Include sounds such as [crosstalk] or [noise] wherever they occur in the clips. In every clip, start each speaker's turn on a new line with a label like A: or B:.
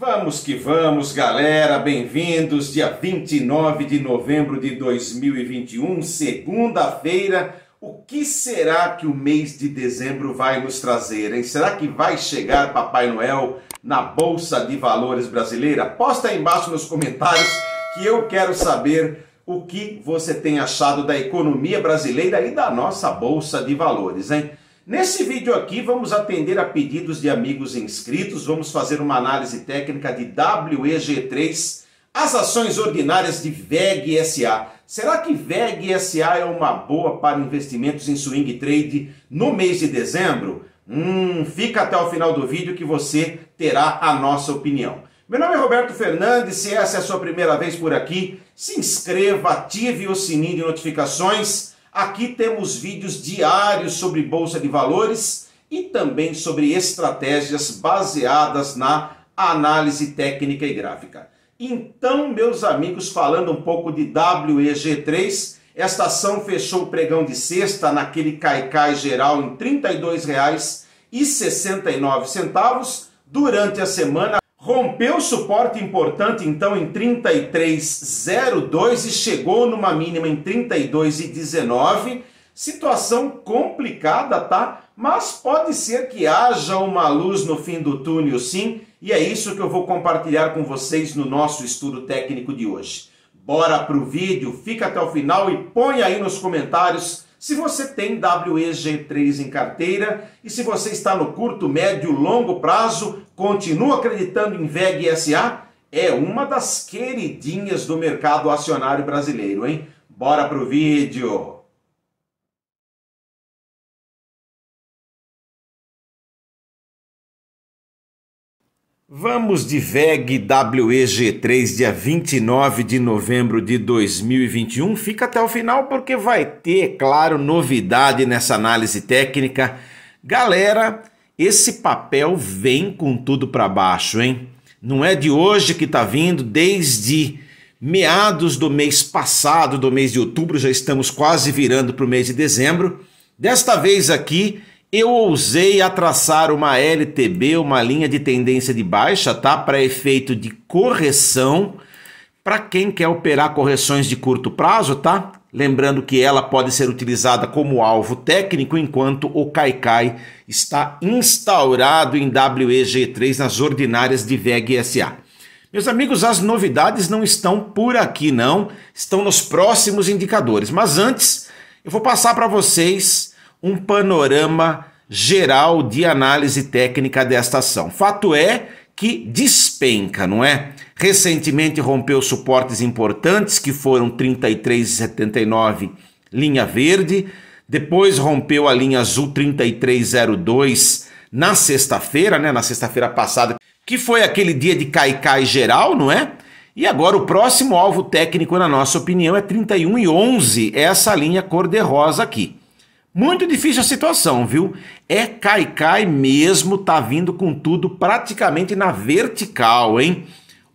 A: Vamos que vamos, galera, bem-vindos. Dia 29 de novembro de 2021, segunda-feira. O que será que o mês de dezembro vai nos trazer, hein? Será que vai chegar Papai Noel na Bolsa de Valores brasileira? Posta aí embaixo nos comentários que eu quero saber o que você tem achado da economia brasileira e da nossa Bolsa de Valores, hein? Nesse vídeo aqui vamos atender a pedidos de amigos inscritos, vamos fazer uma análise técnica de WEG3, as ações ordinárias de VEG SA. Será que VEG SA é uma boa para investimentos em swing trade no mês de dezembro? Hum, fica até o final do vídeo que você terá a nossa opinião. Meu nome é Roberto Fernandes, se essa é a sua primeira vez por aqui, se inscreva, ative o sininho de notificações Aqui temos vídeos diários sobre bolsa de valores e também sobre estratégias baseadas na análise técnica e gráfica. Então, meus amigos, falando um pouco de WEG3, esta ação fechou o pregão de sexta naquele caicai geral em R$ 32,69 durante a semana Rompeu suporte importante então em 33,02 e chegou numa mínima em 32,19. Situação complicada, tá? Mas pode ser que haja uma luz no fim do túnel, sim, e é isso que eu vou compartilhar com vocês no nosso estudo técnico de hoje. Bora pro vídeo, fica até o final e põe aí nos comentários se você tem WEG3 em carteira e se você está no curto, médio, longo prazo, continua acreditando em VEG SA, é uma das queridinhas do mercado acionário brasileiro, hein? Bora pro vídeo! Vamos de VEG WEG3, dia 29 de novembro de 2021. Fica até o final porque vai ter, claro, novidade nessa análise técnica. Galera, esse papel vem com tudo para baixo, hein? Não é de hoje que está vindo, desde meados do mês passado, do mês de outubro, já estamos quase virando para o mês de dezembro. Desta vez aqui, eu ousei a traçar uma LTB, uma linha de tendência de baixa, tá? Para efeito de correção. Para quem quer operar correções de curto prazo, tá? Lembrando que ela pode ser utilizada como alvo técnico enquanto o Kaikai está instaurado em WEG3 nas ordinárias de VEG SA. Meus amigos, as novidades não estão por aqui não, estão nos próximos indicadores. Mas antes, eu vou passar para vocês um panorama geral de análise técnica desta ação. Fato é que despenca, não é? Recentemente rompeu suportes importantes que foram 33,79 linha verde, depois rompeu a linha azul 3302 na sexta-feira, né? Na sexta-feira passada, que foi aquele dia de cai-cai geral, não é? E agora o próximo alvo técnico, na nossa opinião, é 31 e 11, essa linha cor-de-rosa aqui. Muito difícil a situação, viu? É cai cai mesmo, tá vindo com tudo praticamente na vertical, hein?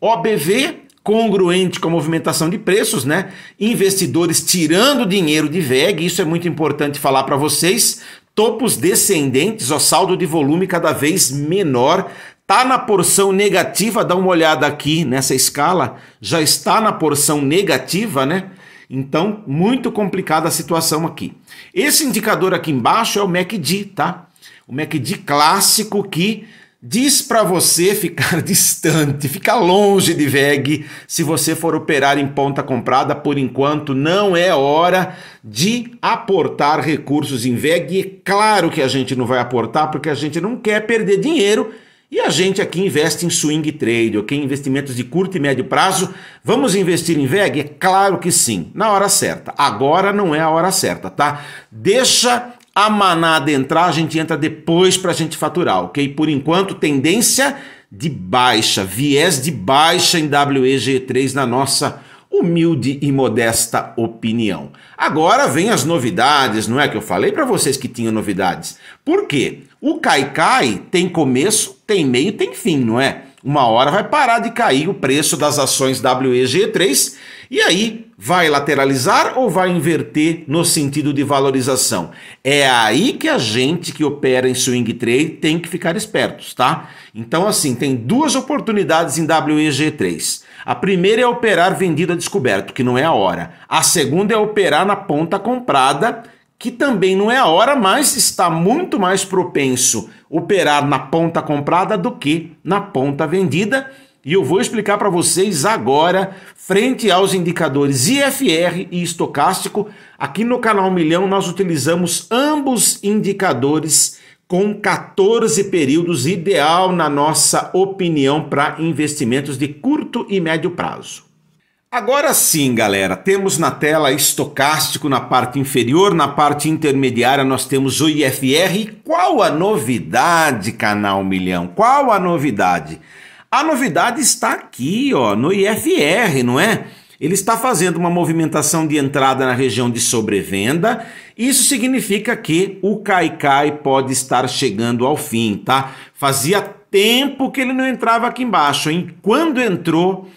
A: OBV congruente com a movimentação de preços, né? Investidores tirando dinheiro de VEG, isso é muito importante falar para vocês. Topos descendentes, o saldo de volume cada vez menor, Tá na porção negativa, dá uma olhada aqui nessa escala, já está na porção negativa, né? Então, muito complicada a situação aqui. Esse indicador aqui embaixo é o MACD, tá? O MACD clássico que diz para você ficar [laughs] distante, ficar longe de VEG se você for operar em ponta comprada. Por enquanto, não é hora de aportar recursos em VEG. E é claro que a gente não vai aportar porque a gente não quer perder dinheiro e a gente aqui investe em swing trade, ok? Investimentos de curto e médio prazo. Vamos investir em VEG? É claro que sim, na hora certa. Agora não é a hora certa, tá? Deixa a manada entrar, a gente entra depois para a gente faturar, ok? Por enquanto, tendência de baixa, viés de baixa em WEG3 na nossa humilde e modesta opinião. Agora vem as novidades, não é que eu falei para vocês que tinha novidades? Por quê? O Kaikai Kai tem começo, tem meio, tem fim, não é? uma hora vai parar de cair o preço das ações WEG3 e aí vai lateralizar ou vai inverter no sentido de valorização. É aí que a gente que opera em swing trade tem que ficar espertos, tá? Então assim, tem duas oportunidades em WEG3. A primeira é operar vendida descoberto, que não é a hora. A segunda é operar na ponta comprada que também não é a hora, mas está muito mais propenso operar na ponta comprada do que na ponta vendida. E eu vou explicar para vocês agora, frente aos indicadores IFR e estocástico, aqui no canal Milhão nós utilizamos ambos indicadores com 14 períodos ideal na nossa opinião para investimentos de curto e médio prazo. Agora sim, galera, temos na tela estocástico na parte inferior, na parte intermediária nós temos o IFR. qual a novidade, canal Milhão? Qual a novidade? A novidade está aqui, ó, no IFR, não é? Ele está fazendo uma movimentação de entrada na região de sobrevenda. Isso significa que o Kaikai pode estar chegando ao fim, tá? Fazia tempo que ele não entrava aqui embaixo, hein? Quando entrou,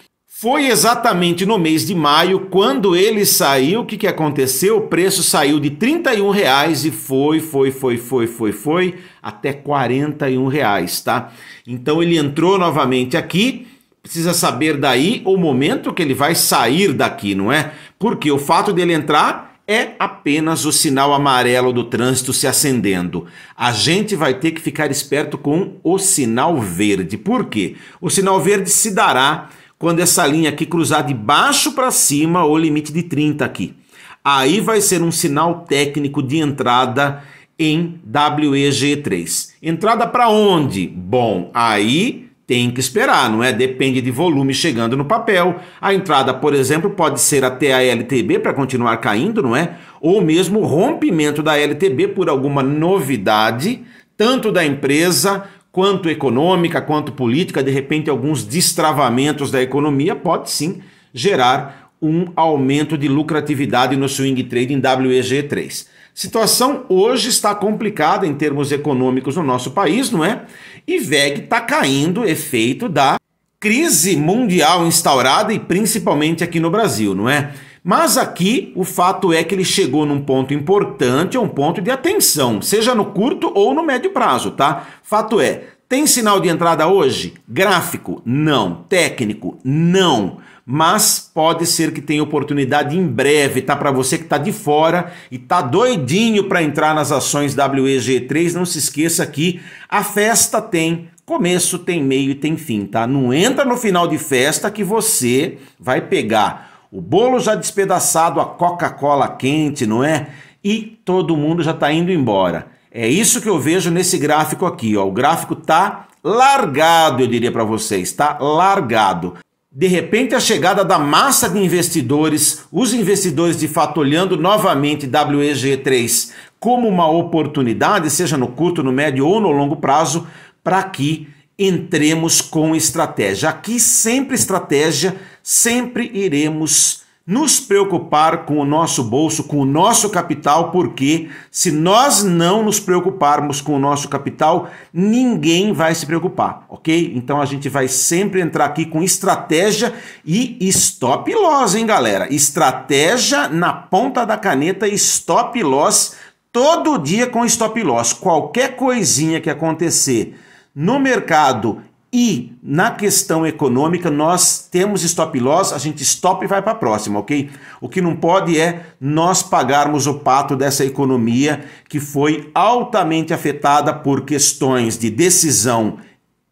A: foi exatamente no mês de maio, quando ele saiu, o que, que aconteceu? O preço saiu de R$ reais e foi, foi, foi, foi, foi, foi, até R$ reais, tá? Então ele entrou novamente aqui, precisa saber daí o momento que ele vai sair daqui, não é? Porque o fato dele entrar é apenas o sinal amarelo do trânsito se acendendo. A gente vai ter que ficar esperto com o sinal verde. Por quê? O sinal verde se dará quando essa linha aqui cruzar de baixo para cima o limite de 30 aqui. Aí vai ser um sinal técnico de entrada em WEG3. Entrada para onde? Bom, aí tem que esperar, não é? Depende de volume chegando no papel. A entrada, por exemplo, pode ser até a LTB para continuar caindo, não é? Ou mesmo rompimento da LTB por alguma novidade, tanto da empresa quanto econômica, quanto política, de repente alguns destravamentos da economia pode sim gerar um aumento de lucratividade no swing trade em WEG3. Situação hoje está complicada em termos econômicos no nosso país, não é? E VEG está caindo, efeito da crise mundial instaurada e principalmente aqui no Brasil, não é? Mas aqui o fato é que ele chegou num ponto importante, é um ponto de atenção, seja no curto ou no médio prazo, tá? Fato é, tem sinal de entrada hoje? Gráfico? Não. Técnico? Não. Mas pode ser que tenha oportunidade em breve, tá? Para você que está de fora e tá doidinho para entrar nas ações WEG3, não se esqueça que a festa tem começo, tem meio e tem fim, tá? Não entra no final de festa que você vai pegar o bolo já despedaçado, a Coca-Cola quente, não é? E todo mundo já está indo embora. É isso que eu vejo nesse gráfico aqui. Ó. O gráfico está largado, eu diria para vocês, está largado. De repente, a chegada da massa de investidores, os investidores de fato olhando novamente WEG3 como uma oportunidade, seja no curto, no médio ou no longo prazo, para que entremos com estratégia. Aqui sempre estratégia sempre iremos nos preocupar com o nosso bolso, com o nosso capital, porque se nós não nos preocuparmos com o nosso capital, ninguém vai se preocupar, ok? Então a gente vai sempre entrar aqui com estratégia e stop loss, hein, galera? Estratégia na ponta da caneta, stop loss todo dia com stop loss. Qualquer coisinha que acontecer no mercado e na questão econômica, nós temos stop loss, a gente stop e vai para a próxima, ok? O que não pode é nós pagarmos o pato dessa economia que foi altamente afetada por questões de decisão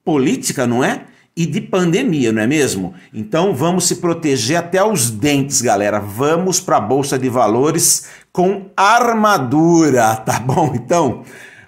A: política, não é? e de pandemia, não é mesmo? Então vamos se proteger até os dentes, galera. Vamos para a bolsa de valores com armadura, [laughs] tá bom? Então,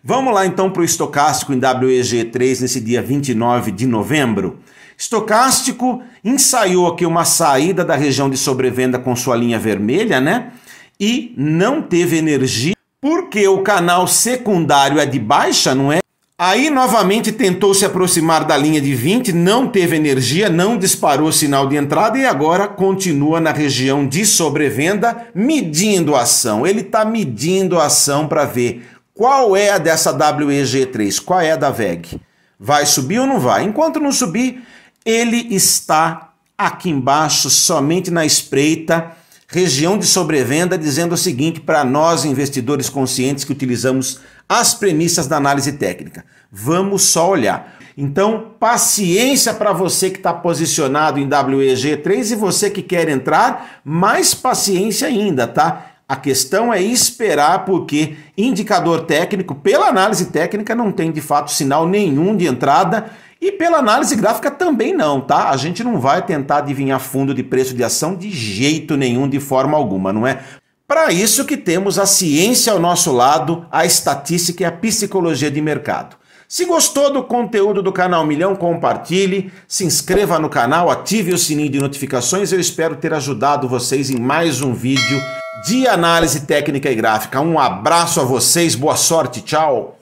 A: Vamos lá então para o estocástico em WEG3 nesse dia 29 de novembro. Estocástico ensaiou aqui uma saída da região de sobrevenda com sua linha vermelha, né? E não teve energia porque o canal secundário é de baixa, não é? Aí novamente tentou se aproximar da linha de 20, não teve energia, não disparou o sinal de entrada e agora continua na região de sobrevenda medindo a ação. Ele está medindo a ação para ver qual é a dessa WEG3? Qual é a da VEG? Vai subir ou não vai? Enquanto não subir, ele está aqui embaixo, somente na espreita, região de sobrevenda, dizendo o seguinte para nós, investidores conscientes que utilizamos as premissas da análise técnica. Vamos só olhar. Então, paciência para você que está posicionado em WEG3 e você que quer entrar, mais paciência ainda, tá? A questão é esperar, porque indicador técnico, pela análise técnica, não tem de fato sinal nenhum de entrada e pela análise gráfica também não, tá? A gente não vai tentar adivinhar fundo de preço de ação de jeito nenhum, de forma alguma, não é? Para isso que temos a ciência ao nosso lado, a estatística e a psicologia de mercado. Se gostou do conteúdo do canal Milhão, compartilhe, se inscreva no canal, ative o sininho de notificações. Eu espero ter ajudado vocês em mais um vídeo de análise técnica e gráfica. Um abraço a vocês, boa sorte, tchau!